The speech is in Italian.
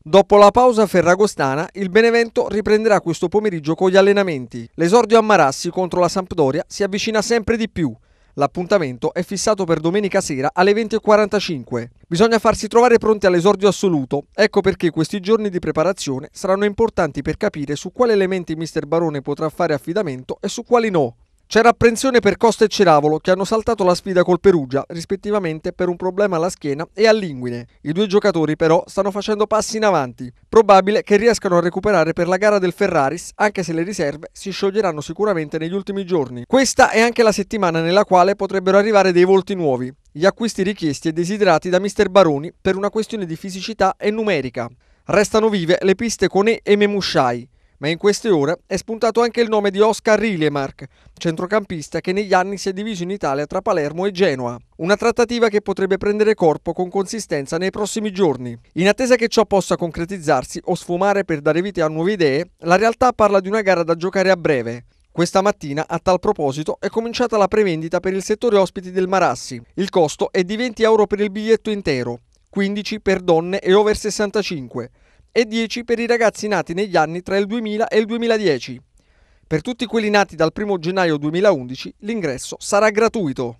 Dopo la pausa ferragostana, il Benevento riprenderà questo pomeriggio con gli allenamenti. L'esordio a Marassi contro la Sampdoria si avvicina sempre di più. L'appuntamento è fissato per domenica sera alle 20.45. Bisogna farsi trovare pronti all'esordio assoluto, ecco perché questi giorni di preparazione saranno importanti per capire su quali elementi mister Barone potrà fare affidamento e su quali no. C'era apprensione per Costa e Ceravolo che hanno saltato la sfida col Perugia, rispettivamente per un problema alla schiena e all'inguine. I due giocatori però stanno facendo passi in avanti. Probabile che riescano a recuperare per la gara del Ferraris, anche se le riserve si scioglieranno sicuramente negli ultimi giorni. Questa è anche la settimana nella quale potrebbero arrivare dei volti nuovi, gli acquisti richiesti e desiderati da Mr. Baroni per una questione di fisicità e numerica. Restano vive le piste con E e Memushai. Ma in queste ore è spuntato anche il nome di Oscar Rilemark, centrocampista che negli anni si è diviso in Italia tra Palermo e Genoa. Una trattativa che potrebbe prendere corpo con consistenza nei prossimi giorni. In attesa che ciò possa concretizzarsi o sfumare per dare vita a nuove idee, la realtà parla di una gara da giocare a breve. Questa mattina, a tal proposito, è cominciata la prevendita per il settore ospiti del Marassi. Il costo è di 20 euro per il biglietto intero, 15 per donne e over 65 e 10 per i ragazzi nati negli anni tra il 2000 e il 2010. Per tutti quelli nati dal 1 gennaio 2011 l'ingresso sarà gratuito.